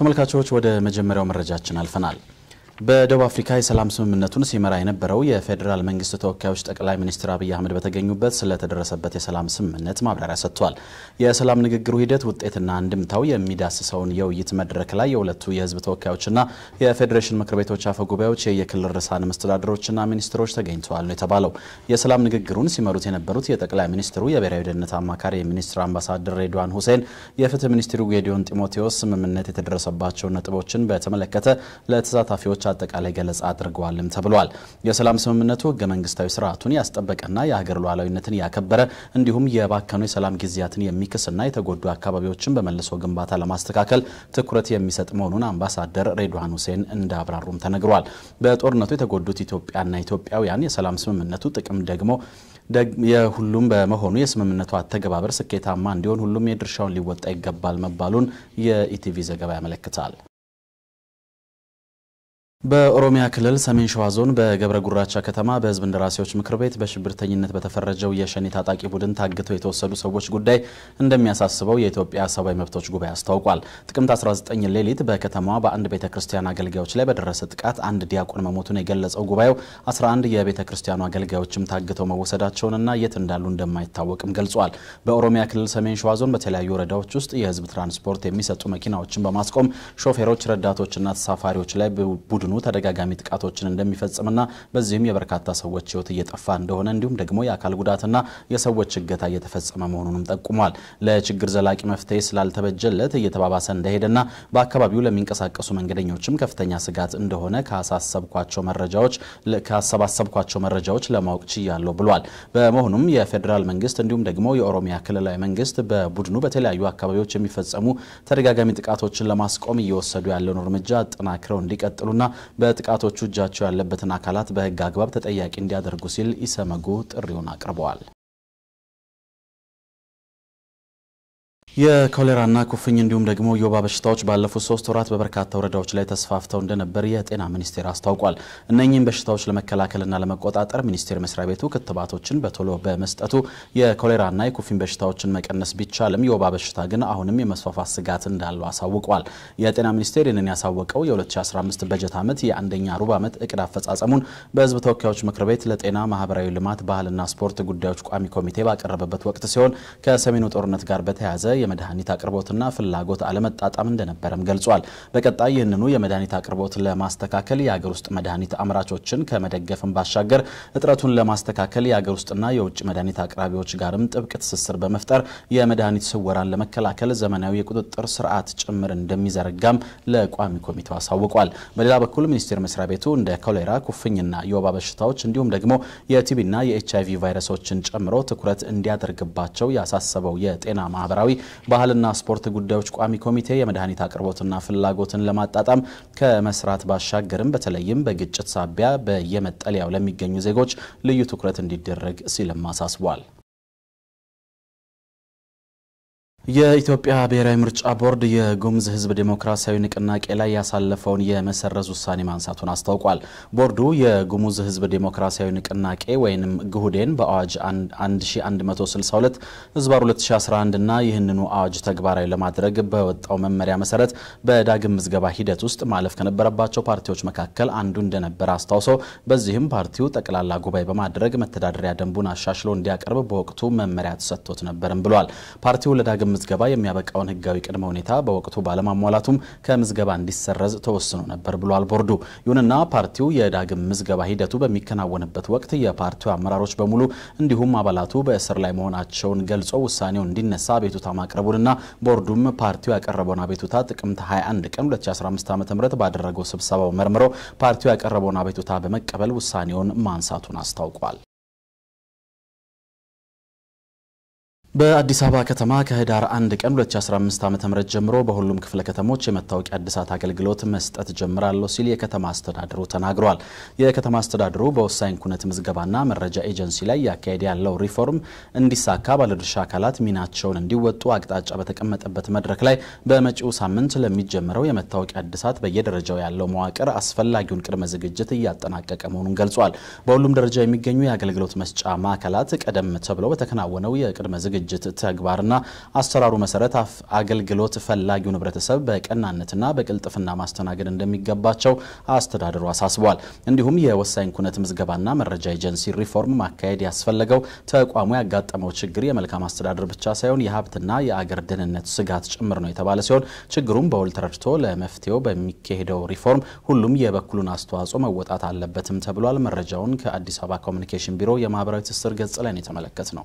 ተመልካቾች ወደ መጀመሪያው መረጃችን አልፈናል። በደቡብ አፍሪካ የሰላም ስምምነቱን ሲመራ የነበረው የፌዴራል መንግስት ተወካዮች ጠቅላይ ሚኒስትር አብይ አህመድ በተገኙበት ስለተደረሰበት የሰላም ስምምነት ማብራሪያ ሰጥቷል። የሰላም ንግግሩ ሂደት ውጤትና አንድምታው የሚዳስሰውን የውይይት መድረክ ላይ የሁለቱ የህዝብ ተወካዮችና የፌዴሬሽን ምክር ቤቶች አፈ ጉባኤዎች፣ የየክልል ርዕሳነ መስተዳድሮችና ሚኒስትሮች ተገኝተዋል ነው የተባለው። የሰላም ንግግሩን ሲመሩት የነበሩት የጠቅላይ ሚኒስትሩ የብሔራዊ ደህንነት አማካሪ የሚኒስትር አምባሳደር ሬድዋን ሁሴን፣ የፍትህ ሚኒስትሩ ጌዲዮን ጢሞቴዎስ ስምምነት የተደረሰባቸው ነጥቦችን በተመለከተ ለተሳታፊዎች አጠቃላይ ገለጻ አድርገዋልም ተብሏል። የሰላም ስምምነቱ ህገ መንግስታዊ ስርዓቱን ያስጠበቀና የሀገር ሉዓላዊነትን ያከበረ እንዲሁም የባከኑ የሰላም ጊዜያትን የሚክስና የተጎዱ አካባቢዎችን በመልሶ ግንባታ ለማስተካከል ትኩረት የሚሰጥ መሆኑን አምባሳደር ሬድዋን ሁሴን እንዳብራሩም ተነግሯል። በጦርነቱ የተጎዱት ኢትዮጵያና ኢትዮጵያውያን የሰላም ስምምነቱ ጥቅም ደግሞ የሁሉም በመሆኑ የስምምነቱ አተገባበር ስኬታማ እንዲሆን ሁሉም የድርሻውን ሊወጣ ይገባል መባሉን የኢቲቪ ዘገባ ያመለክታል። በኦሮሚያ ክልል ሰሜን ሸዋ ዞን በገብረ ጉራቻ ከተማ በህዝብ እንደራሴዎች ምክር ቤት በሽብርተኝነት በተፈረጀው የሸኔ ታጣቂ ቡድን ታግተው የተወሰዱ ሰዎች ጉዳይ እንደሚያሳስበው የኢትዮጵያ ሰብአዊ መብቶች ጉባኤ አስታውቋል። ጥቅምት 19 ሌሊት በከተማዋ በአንድ ቤተ ክርስቲያን አገልጋዮች ላይ በደረሰ ጥቃት አንድ ዲያቆን መሞቱን የገለጸው ጉባኤው 11 የቤተ ክርስቲያኑ አገልጋዮችም ታግተው መወሰዳቸውንና የት እንዳሉ እንደማይታወቅም ገልጿል። በኦሮሚያ ክልል ሰሜን ሸዋ ዞን በተለያዩ ወረዳዎች ውስጥ የህዝብ ትራንስፖርት የሚሰጡ መኪናዎችን በማስቆም ሾፌሮች፣ ረዳቶችና ተሳፋሪዎች ላይ ቡድኑ ቡድኑ ተደጋጋሚ ጥቃቶችን እንደሚፈጽምና በዚህም የበርካታ ሰዎች ህይወት እየጠፋ እንደሆነ እንዲሁም ደግሞ የአካል ጉዳትና የሰዎች እገታ እየተፈጸመ መሆኑንም ጠቁሟል። ለችግር ዘላቂ መፍትሄ ስላልተበጀለት እየተባባሰ እንደሄደና በአካባቢው ለሚንቀሳቀሱ መንገደኞችም ከፍተኛ ስጋት እንደሆነ ካሳሰብኳቸው መረጃዎች ካሰባሰብኳቸው መረጃዎች ለማወቅ ችያለሁ ብሏል። በመሆኑም የፌዴራል መንግስት እንዲሁም ደግሞ የኦሮሚያ ክልላዊ መንግስት በቡድኑ በተለያዩ አካባቢዎች የሚፈጸሙ ተደጋጋሚ ጥቃቶችን ለማስቆም እየወሰዱ ያለውን እርምጃ አጠናክረው እንዲቀጥሉና በጥቃቶቹ እጃቸው ያለበትን አካላት በህግ አግባብ ተጠያቂ እንዲያደርጉ ሲል ኢሰመጉ ጥሪውን አቅርበዋል። የኮሌራና ኩፍኝ እንዲሁም ደግሞ የወባ በሽታዎች ባለፉት ሶስት ወራት በበርካታ ወረዳዎች ላይ ተስፋፍተው እንደነበር የጤና ሚኒስቴር አስታውቋል። እነኚህም በሽታዎች ለመከላከልና ለመቆጣጠር ሚኒስቴር መስሪያ ቤቱ ክትባቶችን በቶሎ በመስጠቱ የኮሌራና የኩፍኝ በሽታዎችን መቀነስ ቢቻልም የወባ በሽታ ግን አሁንም የመስፋፋት ስጋት እንዳለው አሳውቋል። የጤና ሚኒስቴር ይህንን ያሳወቀው የ2015 በጀት ዓመት የአንደኛ ሩብ ዓመት እቅድ አፈጻጸሙን በህዝብ ተወካዮች ምክር ቤት ለጤና ማህበራዊ ልማት ባህልና ስፖርት ጉዳዮች ቋሚ ኮሚቴ ባቀረበበት ወቅት ሲሆን ከሰሜኑ ጦርነት ጋር በተያያዘ የመድኃኒት አቅርቦትና ፍላጎት አለመጣጣም እንደነበረም ገልጿል። በቀጣይ ይህንኑ የመድኃኒት አቅርቦት ለማስተካከል የሀገር ውስጥ መድኃኒት አምራቾችን ከመደገፍም ባሻገር እጥረቱን ለማስተካከል የሀገር ውስጥና የውጭ መድኃኒት አቅራቢዎች ጋርም ጥብቅ ትስስር በመፍጠር የመድኃኒት ስወራን ለመከላከል ዘመናዊ የቁጥጥር ስርዓት ጭምር እንደሚዘረጋም ለቋሚ ኮሚቴው አሳውቋል። በሌላ በኩል ሚኒስቴር መስሪያ ቤቱ እንደ ኮሌራ፣ ኩፍኝና የወባ በሽታዎች እንዲሁም ደግሞ የቲቢና አይቪ ቫይረሶችን ጨምሮ ትኩረት እንዲያደርግባቸው ያሳሰበው የጤና ማህበራዊ ባህልና ስፖርት ጉዳዮች ቋሚ ኮሚቴ የመድኃኒት አቅርቦትና ፍላጎትን ለማጣጣም ከመስራት ባሻገርም በተለይም በግጭት ሳቢያ በየመጠለያው ለሚገኙ ዜጎች ልዩ ትኩረት እንዲደረግ ሲልም አሳስቧል። የኢትዮጵያ ብሔራዊ ምርጫ ቦርድ የጉሙዝ ሕዝብ ዴሞክራሲያዊ ንቅናቄ ላይ ያሳለፈውን የመሰረዝ ውሳኔ ማንሳቱን አስታውቋል። ቦርዱ የጉሙዝ ሕዝብ ዴሞክራሲያዊ ንቅናቄ ወይንም ግሁዴን በአዋጅ 1162 ህዝባር 2011 እና ይህንኑ አዋጅ ተግባራዊ ለማድረግ በወጣው መመሪያ መሰረት በዳግም ምዝገባ ሂደት ውስጥ ማለፍ ከነበረባቸው ፓርቲዎች መካከል አንዱ እንደነበረ አስታውሶ በዚህም ፓርቲው ጠቅላላ ጉባኤ በማድረግ መተዳደሪያ ደንቡን አሻሽሎ እንዲያቀርብ በወቅቱ መመሪያ ተሰጥቶት ነበርም ብሏል። ፓርቲው ለዳግም ምዝገባ የሚያበቃውን ህጋዊ ቅድመ ሁኔታ በወቅቱ ባለማሟላቱም ከምዝገባ እንዲሰረዝ ተወስኖ ነበር ብሏል ቦርዱ። ይሁንና ፓርቲው የዳግም ምዝገባ ሂደቱ በሚከናወንበት ወቅት የፓርቲው አመራሮች በሙሉ እንዲሁም አባላቱ በእስር ላይ መሆናቸውን ገልጾ ውሳኔው እንዲነሳ አቤቱታ ማቅረቡንና ቦርዱም ፓርቲው ያቀረበውን አቤቱታ ጥቅምት 21 ቀን 2015 ዓ.ም ባደረገው ስብሰባው መርምሮ ፓርቲው ያቀረበውን አቤቱታ በመቀበል ውሳኔውን ማንሳቱን አስታውቋል። በአዲስ አበባ ከተማ ከህዳር 1 ቀን 2015 ዓ ም ጀምሮ በሁሉም ክፍለ ከተሞች የመታወቂያ አድሳት አገልግሎት መስጠት ጀምራለሁ ሲል የከተማ አስተዳደሩ ተናግሯል። የከተማ አስተዳደሩ በወሳኝ ኩነት ምዝገባና መረጃ ኤጀንሲ ላይ ያካሄደ ያለው ሪፎርም እንዲሳካ ባለድርሻ አካላት ሚናቸውን እንዲወጡ አቅጣጫ በተቀመጠበት መድረክ ላይ በመጪው ሳምንት ለሚጀምረው የመታወቂያ አድሳት በየደረጃው ያለው መዋቅር አስፈላጊውን ቅድመ ዝግጅት እያጠናቀቀ መሆኑን ገልጿል። በሁሉም ደረጃ የሚገኙ የአገልግሎት መስጫ ማዕከላት ቀደም ተብለው በተከናወነው የቅድመ ዝግጅት ዝግጅት ተግባርና አሰራሩ መሰረት አገልግሎት ፈላጊውን ህብረተሰብ በቀናነትና በቅልጥፍና ማስተናገድ እንደሚገባቸው አስተዳደሩ አሳስቧል። እንዲሁም የወሳኝ ኩነት ምዝገባና መረጃ ኤጀንሲ ሪፎርም ማካሄድ ያስፈለገው ተቋሙ ያጋጠመው ችግር የመልካም አስተዳደር ብቻ ሳይሆን የሀብትና የአገር ደህንነት ስጋት ጭምር ነው የተባለ ሲሆን ችግሩም በውል ተረድቶ ለመፍትሄው በሚካሄደው ሪፎርም ሁሉም የበኩሉን አስተዋጽኦ መወጣት አለበትም ተብሏል። መረጃውን ከአዲስ አበባ ኮሚኒኬሽን ቢሮ የማህበራዊ ትስስር ገጽ ላይ የተመለከት ነው።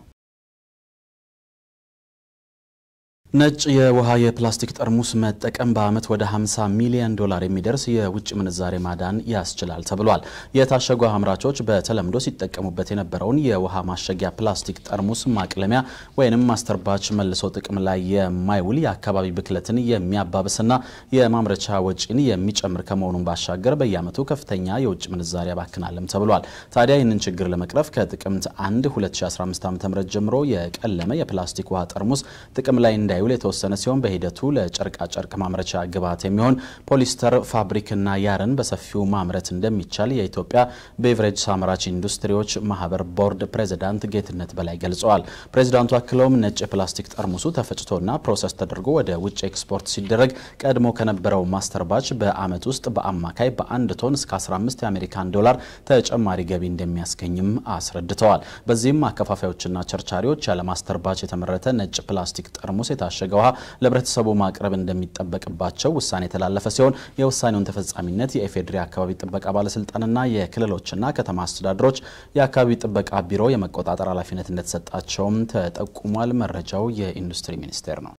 ነጭ የውሃ የፕላስቲክ ጠርሙስ መጠቀም በዓመት ወደ 50 ሚሊዮን ዶላር የሚደርስ የውጭ ምንዛሬ ማዳን ያስችላል ተብሏል። የታሸጉ አምራቾች በተለምዶ ሲጠቀሙበት የነበረውን የውሃ ማሸጊያ ፕላስቲክ ጠርሙስ ማቅለሚያ ወይንም ማስተርባች መልሶ ጥቅም ላይ የማይውል የአካባቢ ብክለትን የሚያባብስና የማምረቻ ወጪን የሚጨምር ከመሆኑን ባሻገር በየዓመቱ ከፍተኛ የውጭ ምንዛሬ ያባክናልም ተብሏል። ታዲያ ይህንን ችግር ለመቅረፍ ከጥቅምት 1 2015 ዓ.ም ጀምሮ የቀለመ የፕላስቲክ ውሃ ጠርሙስ ጥቅም ላይ እንዳይ በኃይሉ የተወሰነ ሲሆን በሂደቱ ለጨርቃጨርቅ ማምረቻ ግብዓት የሚሆን ፖሊስተር ፋብሪክና ያርን በሰፊው ማምረት እንደሚቻል የኢትዮጵያ ቤቨሬጅ አምራች ኢንዱስትሪዎች ማህበር ቦርድ ፕሬዚዳንት ጌትነት በላይ ገልጸዋል። ፕሬዚዳንቱ አክለውም ነጭ የፕላስቲክ ጠርሙሱ ተፈጭቶና ፕሮሰስ ተደርጎ ወደ ውጭ ኤክስፖርት ሲደረግ ቀድሞ ከነበረው ማስተርባች በአመት ውስጥ በአማካይ በአንድ ቶን እስከ 15 የአሜሪካን ዶላር ተጨማሪ ገቢ እንደሚያስገኝም አስረድተዋል። በዚህም አከፋፋዮችና ቸርቻሪዎች ያለማስተርባች የተመረተ ነጭ ፕላስቲክ ጠርሙስ የታሸ የታሸገ ውሃ ለህብረተሰቡ ማቅረብ እንደሚጠበቅባቸው ውሳኔ የተላለፈ ሲሆን የውሳኔውን ተፈጻሚነት የኢፌዴሪ አካባቢ ጥበቃ ባለስልጣንና የክልሎችና ከተማ አስተዳደሮች የአካባቢ ጥበቃ ቢሮ የመቆጣጠር ኃላፊነት እንደተሰጣቸውም ተጠቁሟል። መረጃው የኢንዱስትሪ ሚኒስቴር ነው።